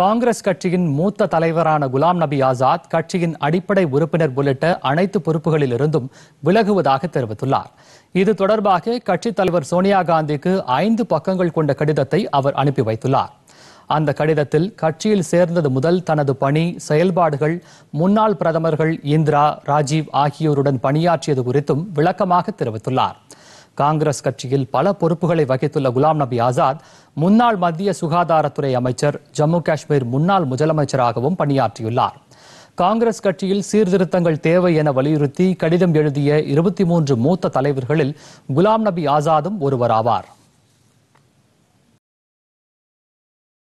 காங்கிரஸ் கட்சியின் மூத்த தலைவரான குலாம் நபி ஆசாத் கட்சியின் அடிப்படை உறுப்பினர் உள்ளிட்ட அனைத்து பொறுப்புகளிலிருந்தும் விலகுவதாக தெரிவித்துள்ளார் இது தொடர்பாக கட்சித் தலைவர் சோனியா காந்திக்கு ஐந்து பக்கங்கள் கொண்ட கடிதத்தை அவர் அனுப்பி வைத்துள்ளார் அந்த கடிதத்தில் கட்சியில் சேர்ந்தது முதல் தனது பணி செயல்பாடுகள் முன்னாள் பிரதமர்கள் இந்திரா ராஜீவ் ஆகியோருடன் பணியாற்றியது குறித்தும் விளக்கமாக தெரிவித்துள்ளார் காங்கிரஸ் கட்சியில் பல பொறுப்புகளை வகித்துள்ள குலாம் நபி ஆசாத் முன்னாள் மத்திய சுகாதாரத்துறை அமைச்சர் ஜம்மு காஷ்மீர் முன்னாள் முதலமைச்சராகவும் பணியாற்றியுள்ளார் காங்கிரஸ் கட்சியில் சீர்திருத்தங்கள் தேவை என வலியுறுத்தி கடிதம் எழுதிய இருபத்தி மூன்று மூத்த தலைவர்களில் குலாம் நபி ஆசாதும் ஒருவராவார்